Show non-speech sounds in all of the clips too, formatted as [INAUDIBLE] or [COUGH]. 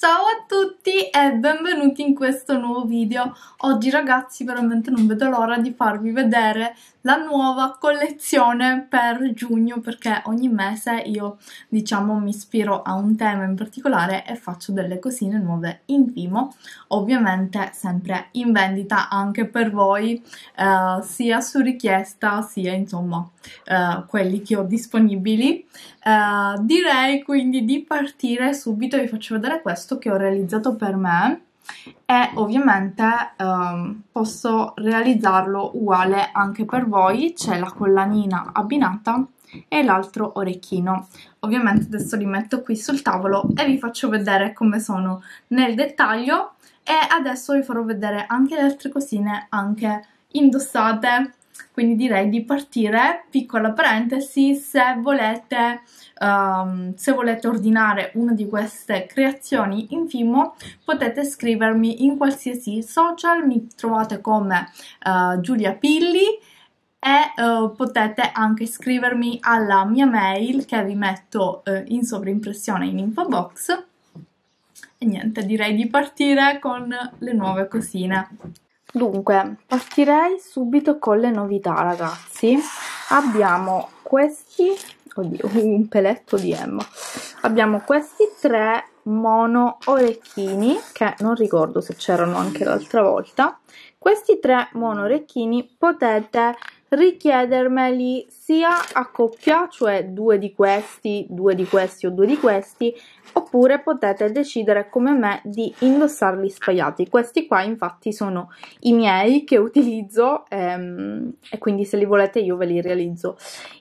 Ciao a tutti e benvenuti in questo nuovo video. Oggi ragazzi veramente non vedo l'ora di farvi vedere la nuova collezione per giugno perché ogni mese io diciamo mi ispiro a un tema in particolare e faccio delle cosine nuove in vimo, ovviamente sempre in vendita anche per voi eh, sia su richiesta sia insomma eh, quelli che ho disponibili. Eh, direi quindi di partire subito, vi faccio vedere questo che ho realizzato per me e ovviamente um, posso realizzarlo uguale anche per voi, c'è la collanina abbinata e l'altro orecchino. Ovviamente adesso li metto qui sul tavolo e vi faccio vedere come sono nel dettaglio e adesso vi farò vedere anche le altre cosine anche indossate quindi direi di partire, piccola parentesi, se volete, um, se volete ordinare una di queste creazioni in Fimo potete scrivermi in qualsiasi social, mi trovate come uh, Giulia Pilli e uh, potete anche scrivermi alla mia mail che vi metto uh, in sovrimpressione in info box. E niente, direi di partire con le nuove cosine. Dunque, partirei subito con le novità, ragazzi. Abbiamo questi, oddio, un peletto di Emma. Abbiamo questi tre mono orecchini, che non ricordo se c'erano anche l'altra volta. Questi tre mono orecchini potete richiedermeli sia a coppia, cioè due di questi, due di questi o due di questi, oppure potete decidere come me di indossarli spaiati. Questi qua infatti sono i miei che utilizzo ehm, e quindi se li volete io ve li realizzo.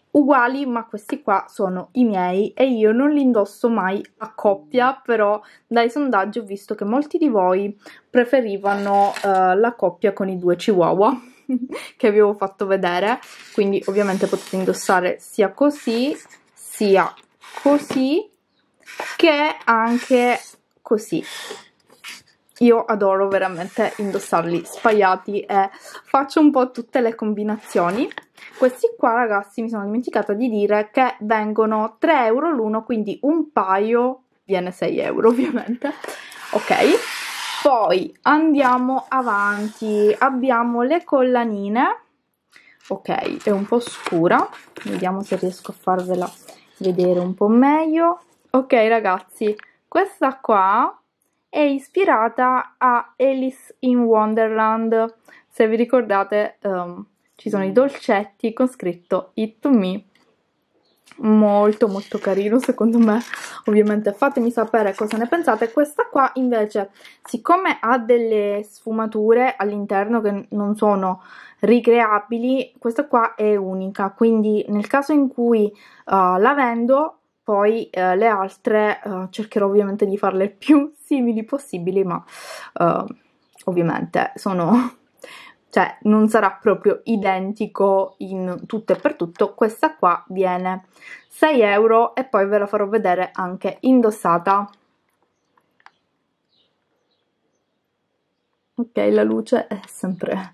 Uguali, ma questi qua sono i miei e io non li indosso mai a coppia, però dai sondaggi ho visto che molti di voi preferivano eh, la coppia con i due chihuahua [LAUGHS] che vi avevo fatto vedere quindi ovviamente potete indossare sia così sia così che anche così io adoro veramente indossarli spaiati e faccio un po' tutte le combinazioni questi qua ragazzi mi sono dimenticata di dire che vengono 3 euro l'uno quindi un paio viene 6 euro ovviamente ok poi andiamo avanti, abbiamo le collanine, ok, è un po' scura, vediamo se riesco a farvela vedere un po' meglio. Ok ragazzi, questa qua è ispirata a Alice in Wonderland, se vi ricordate um, ci sono i dolcetti con scritto It to Me molto molto carino secondo me ovviamente fatemi sapere cosa ne pensate questa qua invece siccome ha delle sfumature all'interno che non sono ricreabili questa qua è unica quindi nel caso in cui uh, la vendo poi uh, le altre uh, cercherò ovviamente di farle più [LAUGHS] simili possibili ma ovviamente sono cioè non sarà proprio identico in tutto e per tutto, questa qua viene 6 euro e poi ve la farò vedere anche indossata. Ok, la luce è sempre,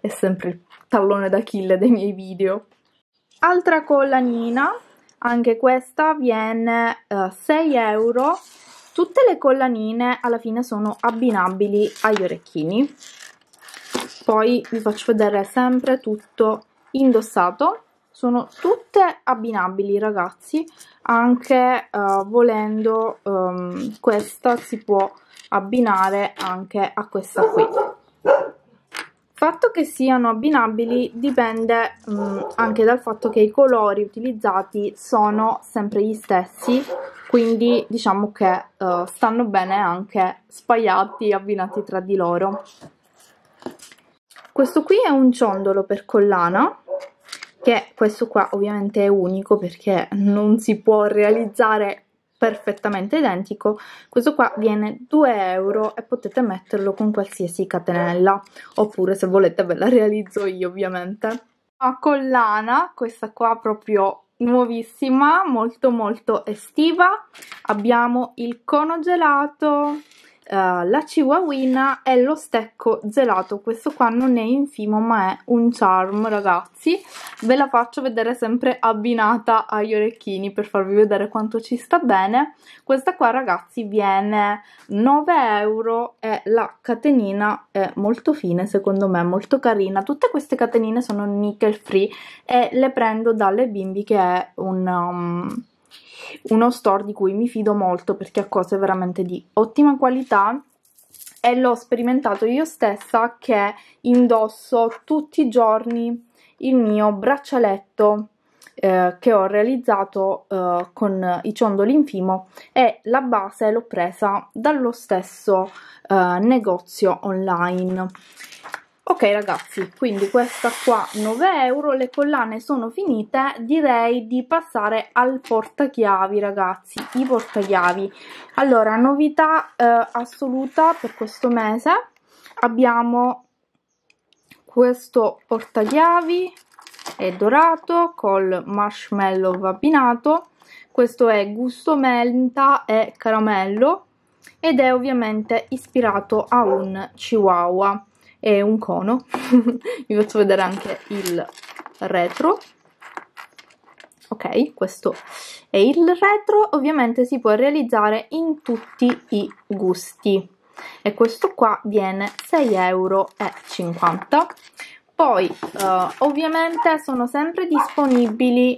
è sempre il tallone d'Achille dei miei video. Altra collanina, anche questa viene uh, eh, 6 euro. Tutte le collanine alla fine sono abbinabili agli orecchini poi vi faccio vedere sempre tutto indossato sono tutte abbinabili ragazzi anche uh, volendo um, questa si può abbinare anche a questa qui fatto che siano abbinabili dipende um, anche dal fatto che i colori utilizzati sono sempre gli stessi quindi diciamo che uh, stanno bene anche spaiati e abbinati tra di loro questo qui è un ciondolo per collana che questo qua ovviamente è unico perché non si può realizzare perfettamente identico questo qua viene 2 euro e potete metterlo con qualsiasi catenella oppure se volete ve la realizzo io ovviamente la collana questa qua proprio nuovissima molto molto estiva abbiamo il cono gelato Uh, la chihuahuina è lo stecco gelato, questo qua non è infimo ma è un charm ragazzi, ve la faccio vedere sempre abbinata agli orecchini per farvi vedere quanto ci sta bene, questa qua ragazzi viene 9 euro e la catenina è molto fine secondo me, molto carina, tutte queste catenine sono nickel free e le prendo dalle bimbi che è un... Um, uno store di cui mi fido molto perché ha cose veramente di ottima qualità e l'ho sperimentato io stessa che indosso tutti i giorni il mio braccialetto eh, che ho realizzato eh, con i ciondoli in fimo e la base l'ho presa dallo stesso eh, negozio online Ok ragazzi, quindi questa qua 9 euro, le collane sono finite, direi di passare al portachiavi ragazzi, i portachiavi. Allora, novità eh, assoluta per questo mese, abbiamo questo portachiavi, è dorato col marshmallow abbinato, questo è gusto menta e caramello ed è ovviamente ispirato a un chihuahua e un cono. [LAUGHS] Vi faccio vedere anche il retro. Ok, questo è il retro. Ovviamente si può realizzare in tutti i gusti. E questo qua viene 6,50 euro. Poi, eh, ovviamente, sono sempre disponibili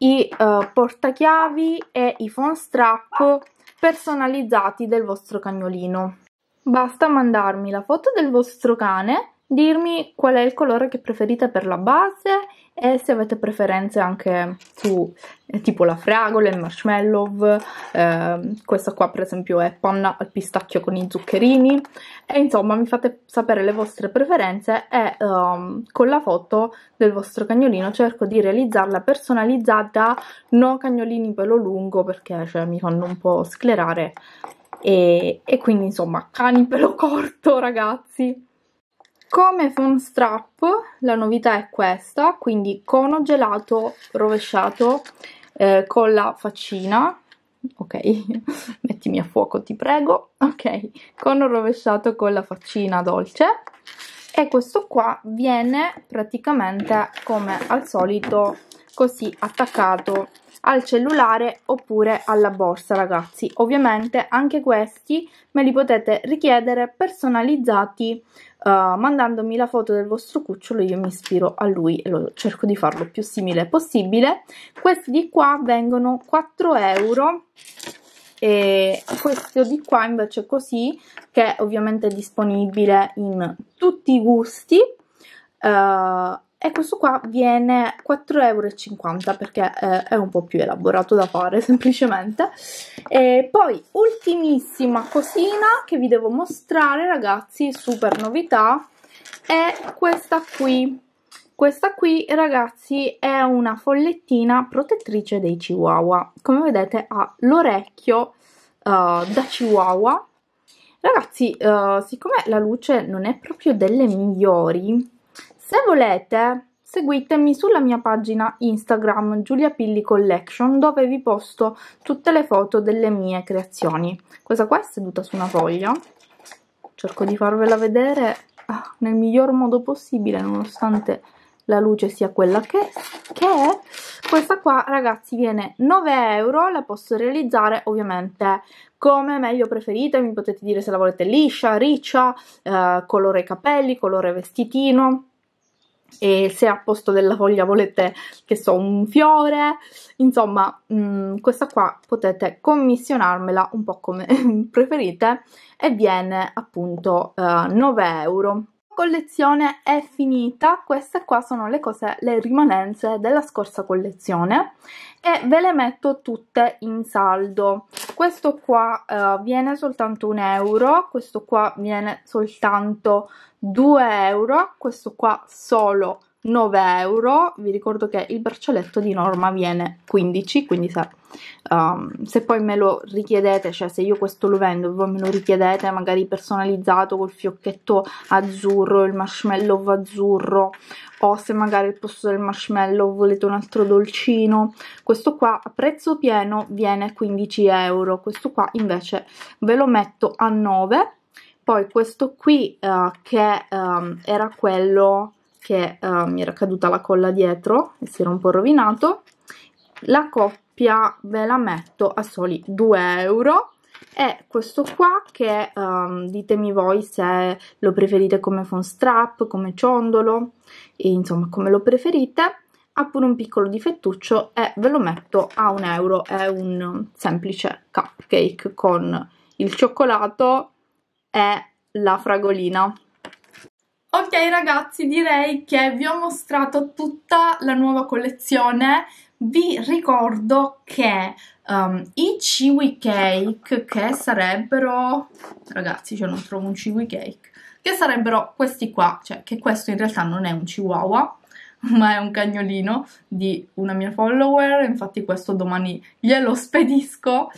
i eh, portachiavi e i phone strap personalizzati del vostro cagnolino. Basta mandarmi la foto del vostro cane, dirmi qual è il colore che preferite per la base e se avete preferenze anche su eh, tipo la fragola, il marshmallow, eh, questa qua per esempio è panna al pistacchio con i zuccherini e insomma mi fate sapere le vostre preferenze e um, con la foto del vostro cagnolino cerco di realizzarla personalizzata, no cagnolini pelo lungo perché cioè, mi fanno un po' sclerare e, e quindi insomma, cani pelo corto ragazzi. Come phone strap la novità è questa, quindi cono gelato rovesciato eh, con la faccina, ok, [LAUGHS] mettimi a fuoco ti prego, ok, cono rovesciato con la faccina dolce e questo qua viene praticamente come al solito così attaccato al cellulare oppure alla borsa ragazzi ovviamente anche questi me li potete richiedere personalizzati uh, mandandomi la foto del vostro cucciolo io mi ispiro a lui e lo, cerco di farlo più simile possibile questi di qua vengono 4 euro e questo di qua invece è così che ovviamente è disponibile in tutti i gusti eh, e questo qua viene 4,50 euro perché eh, è un po' più elaborato da fare [LAUGHS] semplicemente e poi ultimissima cosina che vi devo mostrare ragazzi super novità è questa qui questa qui ragazzi è una follettina protettrice dei chihuahua come vedete ha l'orecchio uh, da chihuahua ragazzi uh, siccome la luce non è proprio delle migliori se volete, seguitemi sulla mia pagina Instagram Giulia Pilli Collection dove vi posto tutte le foto delle mie creazioni. Questa qua è seduta su una foglia, cerco di farvela vedere ah, nel miglior modo possibile nonostante la luce sia quella che, che è. Questa qua ragazzi viene 9 euro, la posso realizzare ovviamente come meglio preferite, mi potete dire se la volete liscia, riccia, eh, colore capelli, colore vestitino, e se al posto della foglia volete, che so, un fiore, insomma, mh, mm, questa qua potete commissionarmela un po' come [LAUGHS] preferite e viene appunto eh, 9 euro. La collezione è finita, queste qua sono le cose, le rimanenze della scorsa collezione e ve le metto tutte in saldo questo qua uh, viene soltanto un euro, questo qua viene soltanto 2 euro, questo qua solo 9 euro. Vi ricordo che il braccialetto di norma viene 15, quindi se, um, se poi me lo richiedete, cioè se io questo lo vendo e voi me lo richiedete magari personalizzato col fiocchetto azzurro, il marshmallow azzurro o se magari al posto del marshmallow volete un altro dolcino. Questo qua a prezzo pieno viene 15 euro, questo qua invece ve lo metto a 9. Poi questo qui uh, che um, era quello che uh, mi era caduta la colla dietro e si era un po' rovinato. La coppia ve la metto a soli 2 euro è questo qua che um, ditemi voi se lo preferite come phone strap, come ciondolo, insomma come lo preferite ha pure un piccolo difettuccio e ve lo metto a un euro è un semplice cupcake con il cioccolato e la fragolina Ok ragazzi, direi che vi ho mostrato tutta la nuova collezione. Vi ricordo che um, i Chiwi Cake, che sarebbero... Ragazzi, cioè non trovo un Chiwi Cake. Che sarebbero questi qua, cioè che questo in realtà non è un chihuahua, [LAUGHS] ma è un cagnolino di una mia follower. Infatti questo domani glielo spedisco.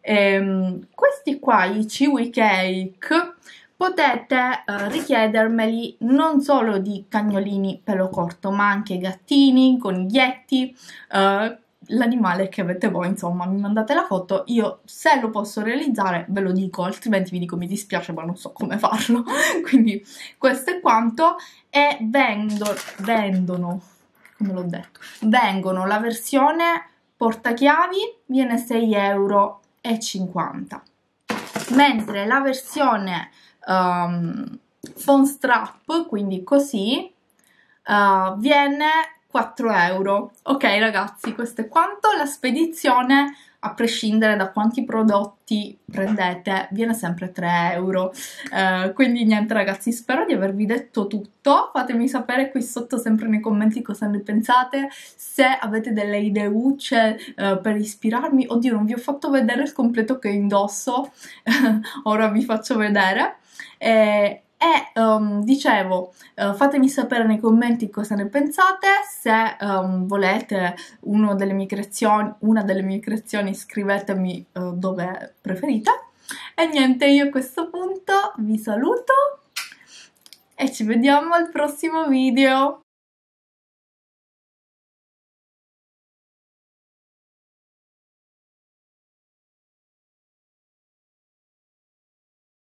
Ehm, questi qua, i Chiwi Cake potete eh, richiedermeli non solo di cagnolini pelo corto, ma anche gattini, coniglietti, eh, l'animale che avete voi, insomma, mi mandate la foto, io se lo posso realizzare ve lo dico, altrimenti vi dico mi dispiace ma non so come farlo, [LAUGHS] quindi questo è quanto e vendo, vendono, come l'ho detto, vengono la versione portachiavi, viene 6,50 euro, mentre la versione um, phone strap, quindi così, uh, viene 4 euro. Ok ragazzi, questo è quanto. La spedizione, a prescindere da quanti prodotti prendete, viene sempre 3 euro. Uh, quindi niente ragazzi, spero di avervi detto tutto. Fatemi sapere qui sotto sempre nei commenti cosa ne pensate, se avete delle ideucce uh, eh, per ispirarmi. Oddio, non vi ho fatto vedere il completo che indosso, [LAUGHS] ora vi faccio vedere. Eh, e, e um, dicevo, uh, fatemi sapere nei commenti cosa ne pensate, se um, volete delle creazioni, una delle mie creazioni scrivetemi uh, dove preferite. E niente, io a questo punto vi saluto e ci vediamo al prossimo video.